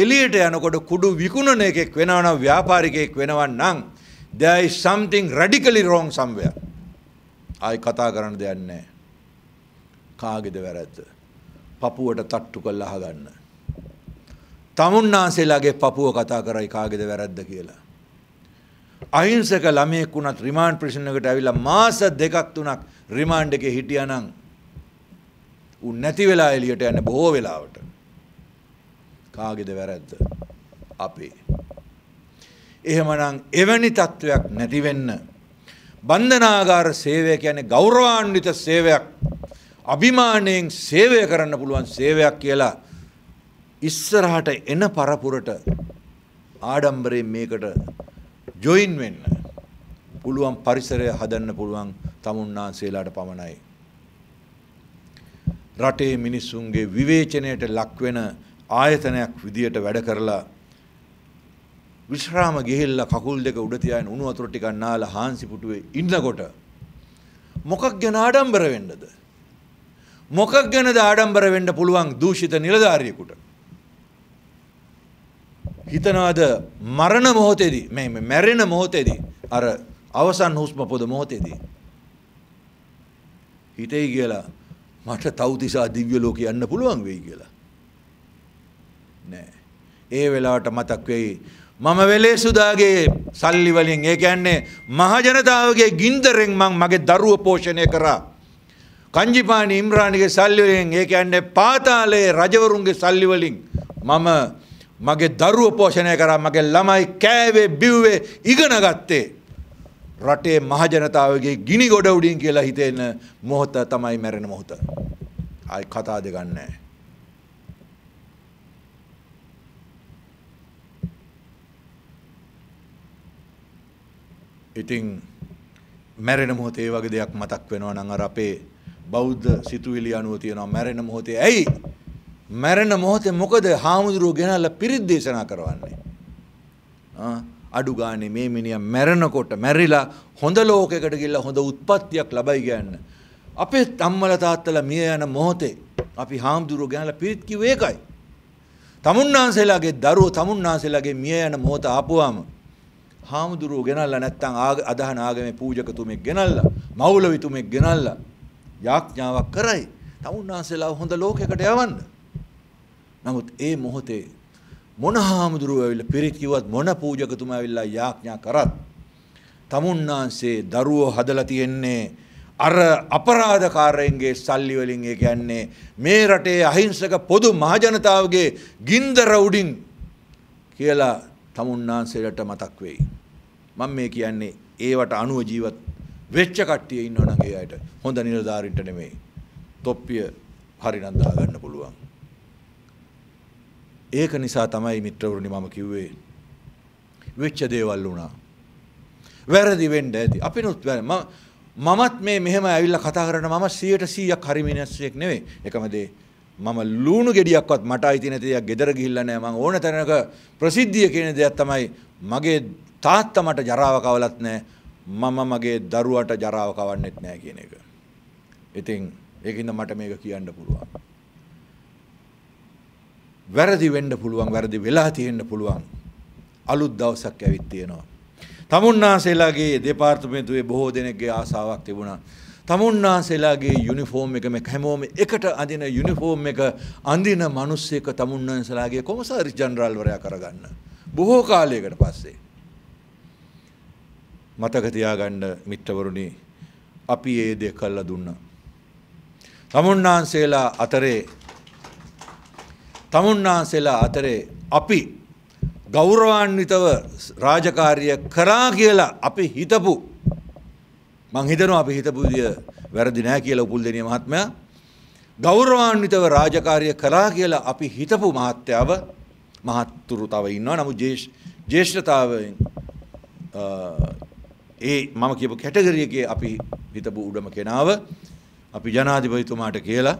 එලියට යනකොට කුඩු විකුණන එකෙක් වෙනවන ව්‍යාපාරිකයෙක් වෙනවන් නම් there is something radically wrong somewhere. ආයි කතා කරන්න දෙයක් නැහැ. කාගේද වැරද්ද? පපුවට තට්ටු කරලා අහගන්න. තමුන්නාන්සේලාගේ පපුව කතා කරයි කාගේද වැරද්ද කියලා. අහිංසක ළමයෙක් වුණත් රිමාන්ඩ් ප්‍රිසන් එකට ඇවිල්ලා මාස දෙකක් තුනක් රිමාන්ඩ් එකේ හිටියානම් උන් නැති වෙලා එළියට යන්නේ බොහෝ වෙලාවට. කාගෙද වැරැද්ද? අපේ. එහෙමනම් එවැනි තත්ත්වයක් නැති වෙන්න බන්ධනාගාර සේවය කියන්නේ ගෞරවාන්විත සේවයක් අභිමානයෙන් සේවය කරන්න පුළුවන් සේවයක් කියලා ඉස්සරහට එන පරපුරට ආඩම්බරයෙන් මේකට ජොයින් වෙන්න පුළුවන් පරිසරය හදන්න පුළුවන් තමුන්නාන්සේලාට පමණයි. රටේ මිනිස්සුන්ගේ විවේචනයට ලක්වෙන ආයතනයක් විදියට වැඩ කරලා විශ්‍රාම ගිහිල්ලා කකුල් දෙක උඩ තියාගෙන උණු වතුර ටිකක් නාලා හාන්සි පුටුවේ ඉන්නකොට මොකක් ගැන ආඩම්බර වෙන්නද මොකක් ගැනද ආඩම්බර වෙන්න පුළුවන් දූෂිත නිලධාරියෙකුට හිතනවාද මරණ මොහොතේදී මේ මැරෙන මොහොතේදී අර අවසන් හුස්ම පොද මොහොතේදී හිතේ කියලා මට තව දිසා දිව්‍ය ලෝකේ යන්න පුළුවන් වෙයි කියලා නෑ. ඒ වෙලාවට මතක් වෙයි. මම වෙලේ සුදාගේ සල්ලි වලින් ඒ කියන්නේ මහජනතාවගේ ගින්දරෙන් මං මගේ දරුව පෝෂණය කරා. කංජිපානි ඉම්රාණිගේ සල්ලි වලින් ඒ කියන්නේ පාතාලයේ රජවරුන්ගේ සල්ලි වලින් මම මගේ දරුව පෝෂණය කරා මගේ ළමයි කෑවේ බිව්වේ ඉගෙන ගත්තේ. රටේ මහජනතාවගේ ගිනි ගොඩ උඩින් කියලා හිතෙන මොහොත තමයි මැරෙන මොහොත. ආයි කතා දෙකක් නැහැ. ඉතින් මැරෙන මොහොතේ වගේ දෙයක් මතක් වෙනවා නම් අර අපේ බෞද්ධ සිතුවිලි අනුව තියෙනවා මැරෙන මොහොතේ ඇයි මැරෙන මොහොතේ මොකද හාමුදුරුවෝ ගෙනල්ලා පිරිත් දේශනා කරවන්නේ අඩු ගානේ මේ මිනිහා මැරෙනකොට මැරිලා හොඳ ලෝකයකට ගිහිල්ලා හොඳ උත්පත්තියක් ලබයි ගන්න අපේ අම්මලා තාත්තලා මිය යන මොහොතේ අපි හාමුදුරුවෝ ගෙනල්ලා පිරිත් කිව්වේ ඒකයි තමුන්නාන්සේලාගේ දරුවෝ තමුන්නාන්සේලාගේ මිය යන මොහොත ආපුවාම හාමුදුරුවෝ ගෙනල්ලා නැත්තම් අදහන ආගමේ පූජකතුමෙක් ගෙනල්ලා මෞලවිතුමෙක් ගෙනල්ලා යාඥාවක් කරයි. තමුන්නාන්සලා හොඳ ලෝකයකට යවන්න. නමුත් ඒ මොහොතේ මොන හාමුදුරුවෝ ඇවිල්ලා පිරිත් කිව්වත් මොන පූජකතුමා ඇවිල්ලා යාඥා කරත් තමුන්නාන්සේ දරුවෝ හදලා තියෙන්නේ අර අපරාධකාරයන්ගේ සල්ලි වලින් ඒ කියන්නේ මේ රටේ අහිංසක පොදු මහජනතාවගේ ගින්දර උඩින් කියලා තමුන්නාන්සේලට මතක් වෙයි. මම මේ කියන්නේ ඒවට අනුව ජීවත් වෙච්ච කට්ටිය ඉන්නවා නම් ඒ අයට හොඳ නිලධාරීන්ට නෙමෙයි. තොප්පිය හරිනම් දා ගන්න පුළුවන්. ඒක නිසා තමයි මිත්‍රවරුනි මම කිව්වේ වෙච්ච දේවල් වුණා. වැරදි වෙන්න ඇති. අපිනුත් මමත් මේ මෙහෙම ඇවිල්ලා කතා කරන මම 100% හරි මිනිස්සෙක් නෙවෙයි. එකම දේ මම ලූුණු ගෙඩියක්වත් මට අයිති නැතියක් ගෙදර ගිල්ලනෑ මං ඕන තැනක ප්‍රසිද්ධිය කියන දෙයක් තමයි මගේ තාත්ත මට ජරාව කවලත් නෑ මම මගේ දරුවට ජරාව කවන්නෙත් නෑ කියන එක. ඉතින් ඒකන්ද මට මේක කියන්න පුළුවන්. වැරදි වෙන්ඩ පුළුවන් වැරදි වෙලා තියෙන්න්න පුළුවන් අලුත් දවසක් ඇවිත් තියෙනවා. තමුන්නාසේලාගේ දෙපාර්තමේතුවේ බොහෝ දෙනෙක්ගේ ආසාාවක් තිබුණා තමුන්නාන්සේලාගේ යුනිෆෝර්ම් එක මේ හැමෝම එකට අඳින යුනිෆෝර්ම් එක අඳින මිනිස්සෙක් තමුන්නාන්සේලාගේ කොමසාරි ජනරාල්වරයා කරගන්න. බොහෝ කාලයකට පස්සේ. මතක තියාගන්න මිත්‍රවරුනි අපි ඒ දේ කළා දුන්නා. තමුන්නාන්සේලා අතරේ තමුන්නාන්සේලා අතරේ අපි ගෞරවාන්විතව රාජකාරිය කරා කියලා අපි හිතපු මං හිතනවා අපි හිතපු විදිය වැරදි නැහැ කියලා උපුල්දෙනිය මහත්මයා ගෞරවාන්විතව රාජකාරිය කළා කියලා අපි හිතපු මහත්යාව මහත්තුරු තව ඉන්නවා නමුත් ජේෂ්ඨතාවයෙන් ඒ මම කියපු කැටගරියකේ අපි හිතපු උඩම කෙනාව අපි ජනාධිපතිතුමාට කියලා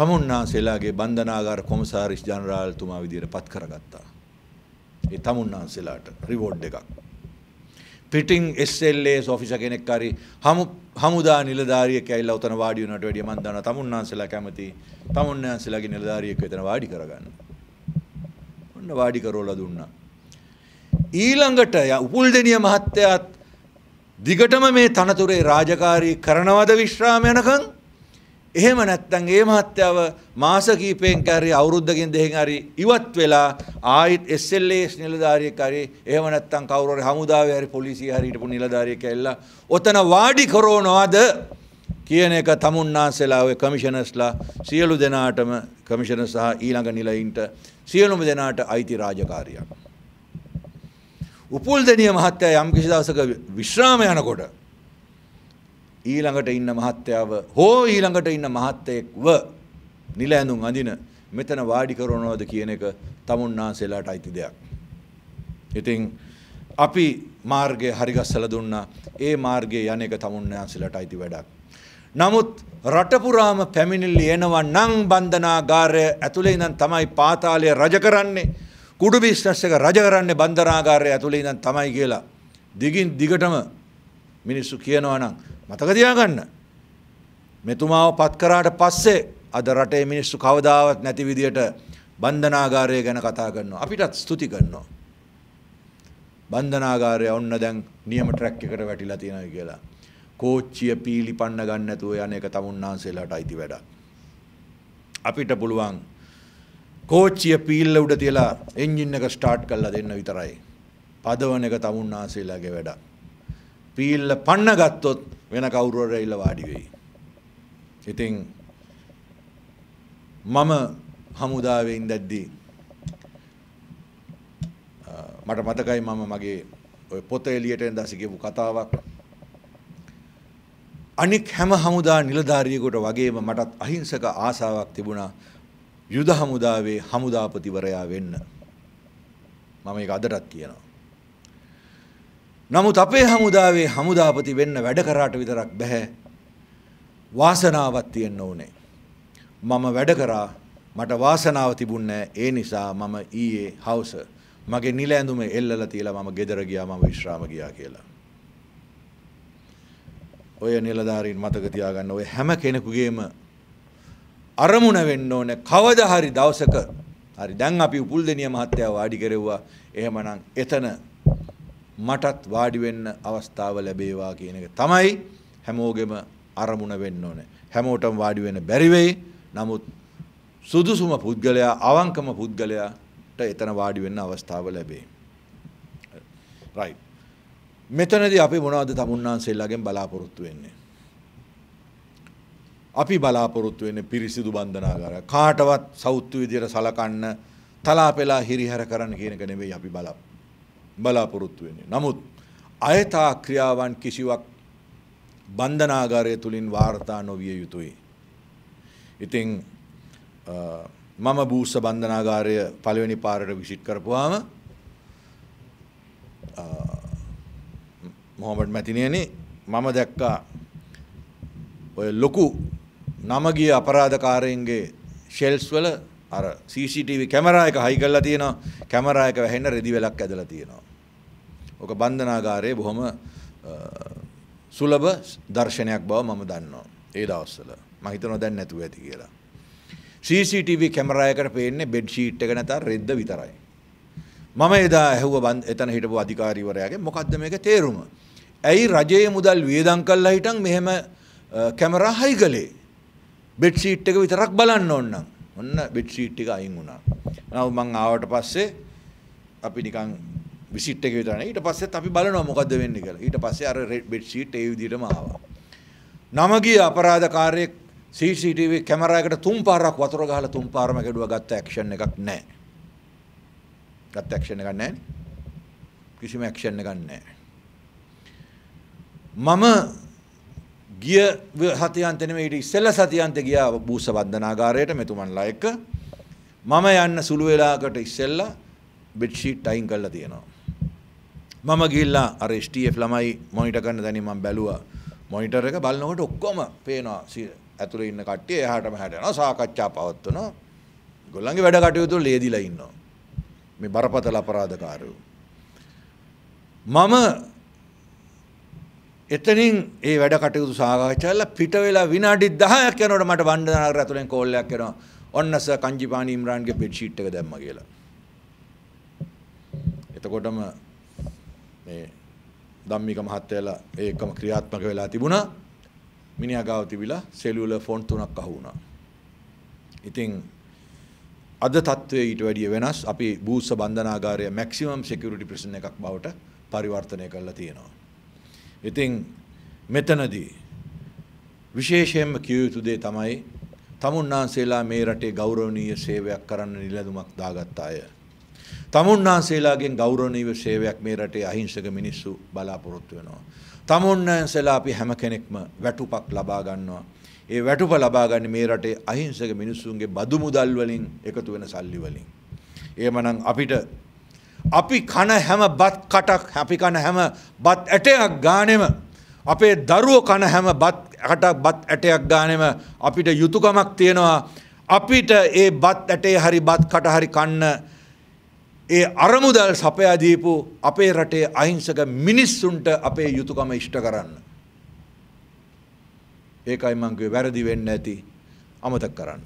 තමුන්නාන්සේලාගේ බන්ධනාගාර කොමසාරිස් ජනරාල්තුමා විදියට පත් කරගත්තා. ඒ තමුන්නාන්සේලාට රිවෝඩ් එකක්. පිටිං එස්ල්ලේ සොෆිස කෙනෙක් හරි හමු හමුදා නිලධාරියක ඇල්ල උතන වාඩි වුණට වැඩිය මන් දන්නවා තමුන්නාන්සලා කැමති තමුන්නාන්සලාගේ නිලධාරියෙක් වෙතන වාඩි කරගන්න. ඔන්න වාඩි කරවලා දුන්නා. ඊළඟට උපුල් දෙනිය මහත්තයාත් දිගටම මේ තනතුරේ රාජකාරී කරනවද විශ්‍රාම යනකම් එහෙම නැත්තං ඒ මහත්තාව මාස කීපයෙන් කැරි අවුරුද්ධකින් දෙහෙන් හරි ඉවත් වෙලා ආයිත් SLAස් නිලධාරියෙක් හරි එහෙම නැත්තම් කවුරු හරි හමුදාවේ හරි පොලිසිය හරි හිටපු නිලධාරියෙක් ඇවිල්ලා ඔතන වාඩි කරවනවද කියන එක තමුන්නාන්සලා ඔය කමිෂනර්ස්ලා සියලු දෙනාටම කමිෂනර් සහ ඊළඟ නිලයින්ට සියලුම දෙනාට අයිති රාජකාරියක්. උපුල් දෙනිය මහත්තයා යම් කිසි දවසක විශ්‍රාම යනකොට ඊළඟට ඉන්න මහත්තයාව හෝ ඊළඟට ඉන්න මහත්තයෙක්ව නිල ඇඳුම් අඳින මෙතන වාඩි කරනවද කියන එක තමුන්නාන්සේලාට අයිති දෙයක්. ඉතින් අපි මාර්ගය හරිගස්සල දුන්නා ඒ මාර්ගයේ යන එක තමුන්නාන්සේලාට අයිති වැඩක්. නමුත් රටපුරාම පැමිණිලි එනවා නම් බන්ධනාගාරය ඇතුළේ ඉඳන් තමයි පාතාලය රජ කරන්නේ. කුඩු බිස්නස් එක රජ කරන්නේ බන්ධනාගාරය ඇතුළේ ඉඳන් තමයි කියලා. දිගින් දිගටම මිනිස්සු කියනවා නම් මතක තියාගන්න. මෙතුමාව පත්කරාට පස්සේ අද රටේ මිනිස්සු කවදාවත් නැති විදියට බන්ධනාගාරය ගැන කතා කරනවා. අපිටත් ස්තුති කරනවා. බන්ධනාගාරය ඔන්න දැන් නියම ට්‍රැක් එකට වැටිලා තියෙනවා කියලා. කෝච්චිය පීලි පන්න ගන්න නැතුව යන එක තමුන්නාන්සේලාට අයිති වැඩක්. අපිට පුළුවන් කෝච්චිය පීල්ල උඩ තියලා එන්ජින් එක ස්ටාර්ට් කරලා දෙන්න විතරයි. පදවන එක තමුන්නාන්සේලාගේ වැඩක්. පීල්ල පන්න ගත්තොත් වෙන කවුරු හරි ඇවිල්ලා වාඩි වෙයි. ඉතින් මම හමුදාවේ ඉඳද්දී මට මතකයි මම මගේ ඔය පොත එළියට එනදාසි කියපු කතාවක් අනික් හැම හමුදා නිලධාරියෙකුට වගේම මටත් අහිංසක ආසාවක් තිබුණා යුද හමුදාවේ හමුදාපතිවරයා වෙන්න. මම ඒක අදටත් කියනවා. නමුත් අපේ හමුදාවේ හමුදාපති වෙන්න වැඩ කරාට විතරක් බැහැ. වාසනාවක් තියෙන්න ඕනේ. මම වැඩ කරා මට වාසනාව තිබුණේ ඒ නිසා මම ඊයේ හවස මගේ නිල ඇඳුම එල්ලලා තියලා මම ගෙදර ගියා මම විශ්‍රාම ගියා කියලා. ඔය නිලධාරීන් මතක තියාගන්න ඔය හැම කෙනෙකුගේම අරමුණ වෙන්න ඕනේ කවදා හරි දවසක හරි දැන් අපි උපුල් දෙනිය මහත්තයා වාඩි කරෙව්වා එහෙමනම් එතන මටත් වාඩි වෙන්න අවස්ථාව ලැබේවා කියන එක තමයි හැමෝගෙම අරමුණ වෙන්න ඕනේ. හැමෝටම වාඩි වෙන්න බැරි වෙයි. නමුත් සුදුසුම පුද්ගලයා අවංකම පුද්ගලයාට එතන වාඩි වෙන්න අවස්ථාව ලැබේ. right. මෙතනදී අපි මොනවද තමුන්නාන්සෙල්ලාගෙන් බලාපොරොත්තු වෙන්නේ? අපි බලාපොරොත්තු වෙන්නේ පිරිසිදු බන්ධනාගාර. කාටවත් සෞත්තු විදියට සලකන්න, තලාපෙලා හිරිහැර කරන්න කියන එක නෙවෙයි අපි බලාපොරොත්තු බලාපොරොත්තු වෙන්නේ. නමුත් අයථා ක්‍රියාවන් කිසිවක් බන්ධනාගාරය තුලින් වාර්තා නොවිය යුතුයි. ඉතින් මම බූස්ස බන්ධනාගාරය පළවෙනි පාරට විසිට් කරපුවාම මොහොමඩ් මැතිනියනි මම දැක්කා ඔය ලොකු නම ගිය අපරාධකාරයන්ගේ ෂෙල්ස් වල අර CCTV කැමරා එක හයි කරලා තියෙනවා කැමරා එක වැහෙන්න රෙදි වෙලක් ඇදලා තියෙනවා ඕක බන්ධනාගාරයේ බොහොම සුලභ දර්ශනයක් බව මම දන්නවා. ඒ දවස්වල. මම හිතනවා දැන් නැතුව ඇති කියලා. CCTV කැමරායකට පේන්නේ බෙඩ් ෂීට් එක නැතර රෙද්ද විතරයි. මම එදා ඇහුව එතන හිටපු අධිකාරීවරයාගේ මොකද්ද මේක තේරුම? ඇයි රජයේ මුදල් වියදම් කළා හිටන් මෙහෙම කැමරා හයි කළේ? බෙඩ් ෂීට් එක විතරක් බලන්න ඕන නම්. ඔන්න බෙඩ් ෂීට් එක අයින් වුණා. නව මං ආවට පස්සේ අපි නිකන් විසිට් එක විතරයි. ඊට පස්සෙත් අපි බලනවා මොකද්ද වෙන්නේ කියලා. ඊට පස්සේ අර රෙඩ් බෙඩ් ෂීට් ඒ විදිහටම ආවා. නම ගිය අපරාධකාරයෙක් CCTV කැමරායකට තුන් පාරක් වතුර ගහලා තුන් පාරම කැඩුවා ගත්ත ඇක්ෂන් එකක් නැහැ. ගත්ත ඇක්ෂන් එකක් නැහැ. කිසිම ඇක්ෂන් එකක් නැහැ. මම ගිය සතියන්තේ නෙමෙයි ඊට ඉස්සෙල්ල සතියන්තේ ගියා බූස වන්දනාගාරයට මෙතුමන්ලා එක්ක. මම යන්න සුළු වෙලාවකට ඉස්සෙල්ලා බෙඩ්ෂීට් අයින් කරලා තියෙනවා. මම ගිල්ලා අරස්ටF ළමයි මොනිට කන්න දැනීම බැලවා මොනිටර එක බලන්නකොට ඔක්කොම පේනවා ඇතුළ ඉන්න කට්ටිය එහටම හැටන සාකච්ඡා පවත්වන ගොල්ලන්ගේ වැඩ කටයුතු ලේදිලා ඉන්නවා. මේ බරපතල අපරාධකාරයෝ. මම එතනින් ඒ වැඩ කටයුතු සාකච්ඡාලා පිට වෙලා විනාඩි 10ක් යනකොට මට වන්දනාගර ඇතුලෙන් කෝල් එකක් එනවා. ඔන්න සර් කංජිපානි ඉම්රාන්ගේ බෙඩ්ෂීට් එක දැම්මා කියලා. එතකොටම මේ ධම්මික මහත්තයලා ඒ එකම ක්‍රියාත්මක වෙලා තිබුණා. මිනිහා ගාව තිබිලා සෙලියුලර් ෆෝන් තුනක් අහු වුණා. ඉතින් අද තත්ත්වයේ ඊට වැඩිය වෙනස් අපි බූස්ස බන්ධනාගාරය මැක්සිමම් සිකියුරිටි ප්‍රිසන් එකක් බවට පරිවර්තනය කරලා තියෙනවා. ඉතින් මෙතනදී විශේෂයෙන්ම කිය යුතු දේ තමයි තමුන්නාන්සේලා මේ රටේ ගෞරවනීය සේවයක් කරන්න නිලැඳුමක් දාගත්ත අය. තමුන්නාන්සේලාගෙන් ගෞරවනීය සේවයක් මේ රටේ අහිංසක මිනිස්සු බලාපොරොත්තු වෙනවා. තමුන්නාන්සේලා අපි හැම කෙනෙක්ම වැටුපක් ලබා ගන්නවා. ඒ වැටුප ලබා ගන්න මේ රටේ අහිංසක මිනිස්සුන්ගේ බදු මුදල් වලින් එකතු වෙන සල්ලි වලින්. එහෙමනම් අපිට අපි කන හැම බත් කටක් අපි කන හැම බත් ඇටයක් ගානෙම අපේ දරුවෝ කන හැම බත් කටක් බත් ඇටයක් ගානෙම අපිට යුතුයකමක් තියෙනවා අපිට ඒ බත් ඇටේ හරි බත් කට හරි කන්න ඒ අරමුදල් සපයාදීපු අපේ රටේ අහිංසක මිනිස්සුන්ට අපේ යුතුකම ඉෂ්ට කරන්න. ඒකයි මංගේ වැරදි වෙන්න ඇති අමතක් කරන්න.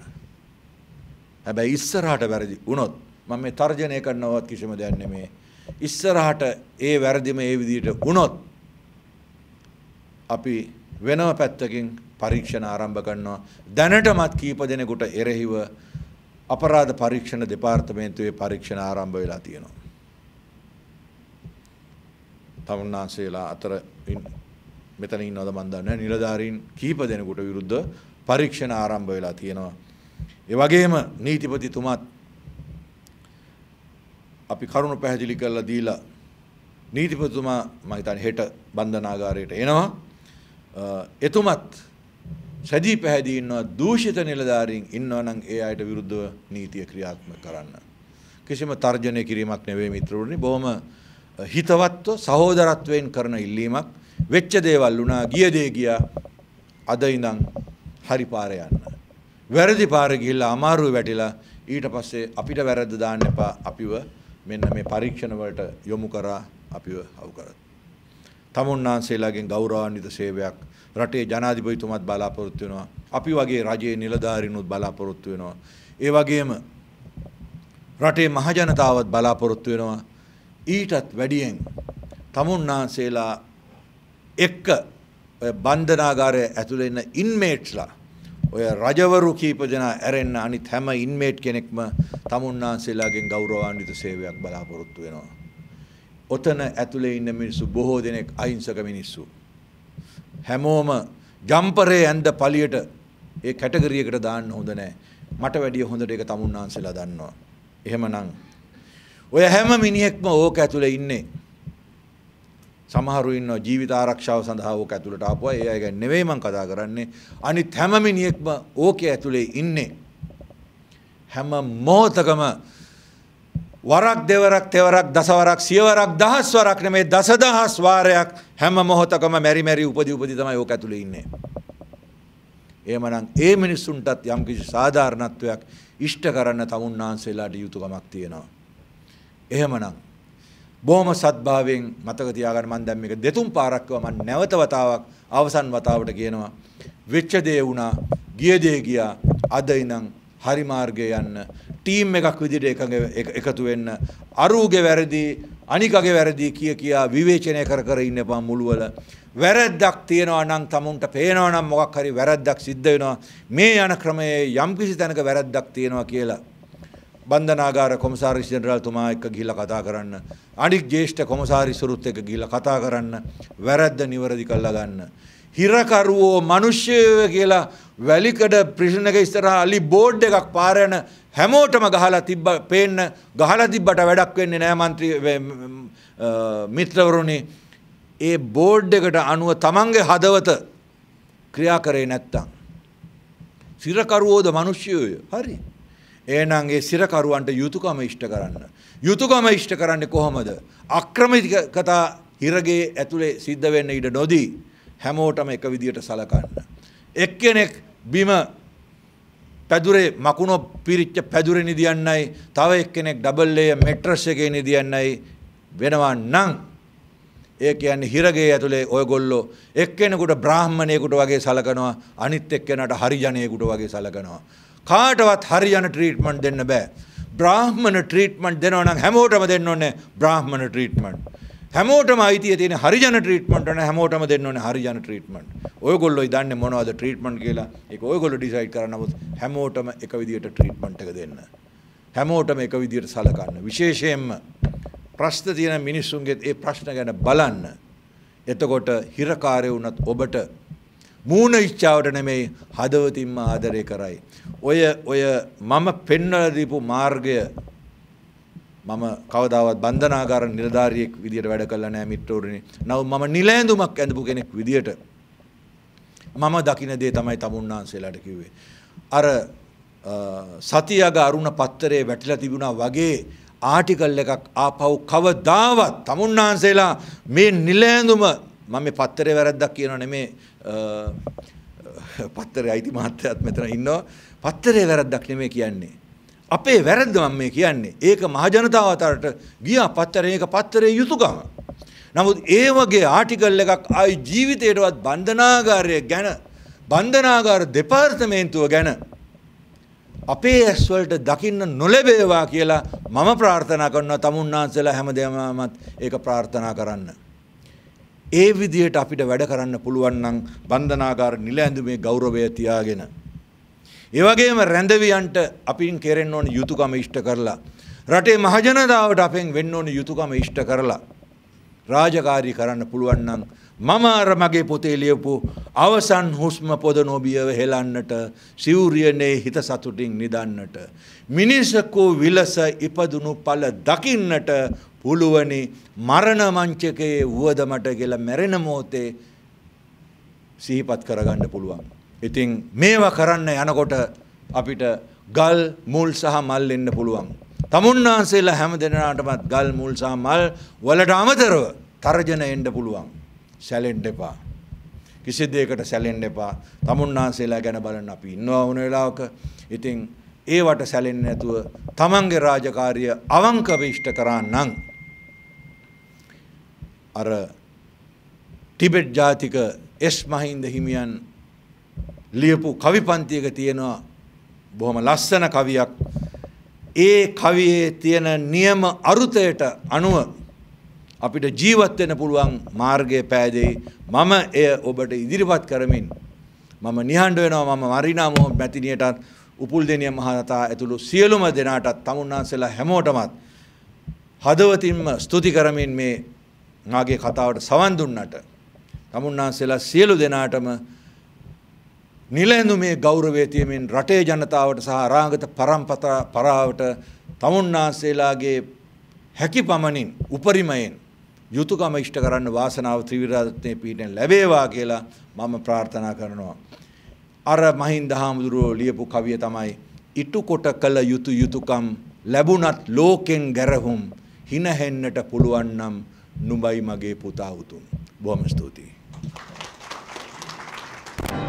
හැබැයි ඉස්සරහට වැරදි වුණොත් මම මේ තර්ජනය කරනවත් කිසිම දෙයක් නෙමේ. ඉස්සරහට ඒ වැරදිම ඒ විදිහට වුණොත් අපි වෙනම පැත්තකින් පරීක්ෂණ ආරම්භ කරනවා. දැනටමත් කීප දෙනෙකුට එරෙහිව අපරාධ පරීක්ෂණ දෙපාර්තමේන්තුවේ පරීක්ෂණ ආරම්භ වෙලා තියෙනවා. තමුන්නාන්සේලා අතර මෙතන ඉන්නවද මන් දන්නේ නැහැ. නිලධාරීන් කීප දෙනෙකුට විරුද්ධ පරීක්ෂණ ආරම්භ වෙලා තියෙනවා. ඒ වගේම නීතිපතිතුමාත් අපි කරුණු පැහැදිලි කරලා දීලා නීතිපතිතුමා මම හිතන්නේ හෙට බන්ධනාගාරයට එනවා. එතුමත් සැදී පැහැදී ඉන්නවා දූෂිත නිලධාරීන් ඉන්නවා නම් ඒ අයට විරුද්ධව නීතිය ක්‍රියාත්මක කරන්න. කිසිම තර්ජනය කිරීමක් නෙවෙයි මිත්‍රවරුනි. බොහොම හිතවත්ව සහෝදරත්වයෙන් කරන ඉල්ලීමක්. වෙච්ච දේවල් වුණා, ගිය දේ ගියා. අද ඉඳන් හරි පාර යන්න. වැරදි පාර ගිහිල්ලා අමාරුවේ වැටිලා ඊට පස්සේ අපිට වැරද්ද දාන්න එපා. අපිව මෙන්න මේ පරීක්ෂණ වලට යොමු කරා අපිව අවු කරත්. තමුන්නාන්සේලාගෙන් ගෞරවාන්විත සේවයක් රටේ ජනාධිපතිතුමත් බලාපොරොත්තු වෙනවා. අපි වගේ රජයේ නිලධාරීනුත් බලාපොරොත්තු වෙනවා. ඒ වගේම රටේ මහජනතාවත් බලාපොරොත්තු වෙනවා. ඊටත් වැඩියෙන් තමුන්නාන්සේලා එක්ක බන්ධනාගාරය ඇතුළෙන්න ඉන්මේට්ස්ලා ඔය රජවරු කීප දෙනා ඇරෙන්න අනිත් හැම ඉන්මේට් කෙනෙක්ම තමුන්නාන්සේලාගෙන් ගෞරවාන්විත සේවයක් බලාපොරොත්තු වෙනවා. ඔතන ඇතුළේ ඉන්න මිනිස්සු බොහෝ දෙනෙක් අහිංසක මිනිස්සු. හැමෝම ජම්පරේ ඇන්ද පලියට ඒ කැටගරියකට දාන්න හොඳ නෑ මට වැඩිය හොඳට එක තමුන්නාන්සෙලා දන්නවා. එහෙමනම්. ඔය හැම මිනිහෙක්ම ඕක ඇතුළ ඉන්නේ. සමහරු ඉන්නවා ජීවිත ආරක්ෂාව සඳහා ඕක ඇතුළට ආපුවා. ඒ අය ගැන නෙවෙයි මම කතා කරන්නේ. අනිත් හැම මිනිහෙක්ම ඕකේ ඇතුළේ ඉන්නේ. හැම මොහොතකම වරක් දෙවරක් තෙවරක් දසවරක් සියවරක් දහස් වරක් නෙමේ දසදහස් වාරයක් හැම මොහොතකම මැරි මැරි උපදි උපදි තමයි ඕක ඇතුලේ ඉන්නේ. එහෙමනම් ඒ මිනිස්සුන්ටත් යම්කිසි සාධාරණත්වයක් ඉෂ්ට කරන්න තමුන්නාන්සේලාට යුතුයකමක් තියෙනවා. එහෙමනම් බොහොම සත්භාවයෙන් මතක තියාගන්න මම දැන් මේක දෙතුන් පාරක් කිව්වා මම නැවත වතාවක් අවසන් වතාවට කියනවා. වෙච්ච දේ වුණා, ගිය දේ ගියා. අද ඉඳන් හරි මාර්ගයේ යන්න, ටීම් එකක් විදිහට එකතු වෙන්න, අරූගේ වැරදි අනිකගේ වැරදි කිය කියා විවේචනය කර කර ඉන්න එපා මුළුවල. වැරද්දක් තියෙනවා නම් තමුන්ට පේනවා නම් මොකක් හරි වැරද්දක් සිද්ධ වෙනවා. මේ යන ක්‍රමයේ යම්කිසි තැනක වැරද්දක් තියෙනවා කියලා. බන්ධනාගාර කොමසාරි ජෙනරාල්තුමා එක්ක ගිහිල්ලා කතා කරන්න. අනික් ජ්‍යෙෂ්ඨ කොමසාරිසුරුත් එක්ක ගිහිල්ලා කතා කරන්න. වැරද්ද නිවැරදි කරලා ගන්න. හිරකරුවෝ මිනිස්සයෝ කියලා වැලිකඩ ප්‍රිෂන් එක ඉස්සරහා අලි බෝඩ් එකක් පාරන හැමෝටම ගහලා තිබ්බ පේන්න ගහලා තිබ්බට වැඩක් වෙන්නේ නෑ මන්ත්‍රී මිත්‍රවරුනි ඒ බෝඩ් එකට අනුව තමන්ගේ හදවත ක්‍රියා කරේ නැත්තම් සිරකරුවෝද මිනිස්සුය හරි එහෙනම් ඒ සිරකරුවන්ට යුතුයකම ඉෂ්ට කරන්න යුතුයකම ඉෂ්ට කරන්නේ කොහොමද අක්‍රමිකතා හිරගේ ඇතුලේ සිද්ධ වෙන්න ඉඩ නොදී හැමෝටම එක විදියට සලකන්න එක්කෙනෙක් බිම පැදුරේ මකුණො පිරිච්ච පැදුරෙ නිදියන්නයි තව එක්කෙනෙක් ඩබල් ලේයර් මෙට්‍රස් එකේ නිදියන්නයි වෙනවා නම් ඒ කියන්නේ හිරගේ ඇතුලේ ඔයගොල්ලෝ එක්කෙනෙකුට බ්‍රාහ්මණයෙකුට වගේ සලකනවා අනිත් එක්කෙනාට හරිජනයෙකුට වගේ සලකනවා කාටවත් හරියන ට්‍රීට්මන්ට් දෙන්න බෑ බ්‍රාහ්මණ ට්‍රීට්මන්ට් දෙනවා නම් හැමෝටම දෙන්න ඕනේ බ්‍රාහ්මණ ට්‍රීට්මන්ට් හැමෝටම අයිතිය තියෙන හරිජන ට්‍රීට්මන්ට් නේ හැමෝටම දෙන්න ඕනේ හරිජන ට්‍රීට්මන්ට්. ඔයගොල්ලෝ ඉදන්නේ මොනවද ට්‍රීට්මන්ට් කියලා? ඒක ඔයගොල්ලෝ ඩිසයිඩ් කරන්න නමුත් හැමෝටම එක විදියට ට්‍රීට්මන්ට් එක දෙන්න. හැමෝටම එක විදියට සලකන්න. විශේෂයෙන්ම ප්‍රශ්න තියෙන මිනිස්සුන්ගේ ඒ ප්‍රශ්න ගැන බලන්න. එතකොට හිරකාරය වුණත් ඔබට මූණ ඉච්ඡාවට නෙමෙයි හදවතින්ම ආදරය කරයි. ඔය ඔය මම පෙන්වලා දීපු මාර්ගය මම කවදාවත් බන්ධනාගාර නිලධාරියෙක් විදිහට වැඩ කළා නෑ මිත්‍රෝරණේ. නව මම නිලෑඳුමක් ඇඳපු කෙනෙක් විදිහට මම දකින දේ තමයි තමුන්නාන්සේලාට කිව්වේ. අර සතියග අරුණ පත්තරේ වැටිලා තිබුණා වගේ ආටිකල් එකක් ආපව් කවදාවත් තමුන්නාන්සේලා මේ නිලෑඳුම මම පත්තරේ වැරද්දක් කියනවා නෙමේ පත්තරේ අයිති මාත්‍යයත් මෙතන ඉන්නවා. පත්තරේ වැරද්දක් නෙමේ කියන්නේ. අපේ වැරද්ද මම මේ කියන්නේ. ඒක මහජනතාව අතරට ගියා පත්තරේ ඒක පත්තරේ යුතුයකම. නමුත් ඒ වගේ ආටිකල් එකක් ආයි ජීවිතේටවත් බන්ධනාගාරය ගැන බන්ධනාගාර දෙපාර්තමේන්තුව ගැන අපේ ඇස්වලට දකින්න නොලැබේවා කියලා මම ප්‍රාර්ථනා කරනවා තමුන්නාන්සලා හැමදේමමත් ඒක ප්‍රාර්ථනා කරන්න. ඒ විදිහට අපිට වැඩ කරන්න පුළුවන් නම් බන්ධනාගාර නිල ඇඳුමේ ගෞරවය තියාගෙන ඒවගේම රැඳවියන්ට අපින් කෙරෙන් ඕන යුතුකම ඉෂ්ට කරලා. රටේ මහජනදාවට අපෙන් වෙන්න ඕන යුතුකම ඉෂ්ට කරලා. රාජකාරී කරන්න පුළුවන්නන් මම අර මගේ පොතේ ලියපු අවසන් හුස්ම පොද නොබියව හෙලන්නට සිවුරියනේ හිත සතුටින් නිදන්නට. මිනිසකෝ විලස ඉපදුණු පල දකින්නට පුළුවනි මරණ මංචකයේ වුවදමට කියලා මැරෙන මෝතේ සිහිපත් කරගන්න පුළුවන්. ඉතින් මේවා කරන්න යනකොට අපිට ගල් මුල් සහ මල් එන්න පුළුවන්. තමුන්නාන්සේලා හැම දෙනාටමත් ගල් මුල් සහ මල් වලට අමතරව තර්ජන එන්න පුළුවන්. සැලෙන්ඩ එපා. කිසි දෙයකට සැලෙන්ඩ එපා. තමුන්නාන්සේලා ගැන බලන්න අපි ඉන්නවා වුණ වෙලාවක. ඉතින් ඒවට සැලෙන්නේ නැතුව තමන්ගේ රාජකාරිය අවංකව ඉෂ්ට කරන්නම්. අර ටිබෙට් ජාතික එස් මහින්ද හිමියන් ලියපු කවි පන්තියක තියෙනවා බොහොම ලස්සන කවියක්. ඒ කවියේ තියෙන නියම අරුතයට අනුව අපිට ජීවත් වෙන්න පුළුවන් මාර්ගය පෑදෙයි. මම එය ඔබට ඉදිරිපත් කරමින් මම නිහඬ වෙනවා මම මරිනා මොහොත් මැතිණියටත් උපුල් දෙනිය මහතා ඇතුළු සියලුම දෙනාටත් තමුන්නාන්සලා හැමෝටමත් හදවතින්ම ස්තුති කරමින් මේ මාගේ කතාවට සවන් දුන්නට තමුන්නාන්සලා සියලු දෙනාටම නිලැඳුමේ ගෞරවය තියමින් රටේ ජනතාවට සහ අනාගත පරම්පරාවට තමුන්නාන්සේලාගේ හැකි පමණින් උපරිමයෙන් යුතුයකම ඉෂ්ට කරන්න වාසනාව ත්‍රිවිධරත්නයේ පිහිටෙන් ලැබේවා කියලා මම ප්‍රාර්ථනා කරනවා. අර මහින්ද හාමුදුරුවෝ ලියපු කවිය තමයි ඉටු කොට කළ යුතු යුතුයකම් ලැබුණත් ලෝකෙන් ගැරහුම් හිනහෙන්නට පුළුවන් නම් නුඹයි මගේ පුතා උතුම්. බොහොම ස්තුතියි. Thank you.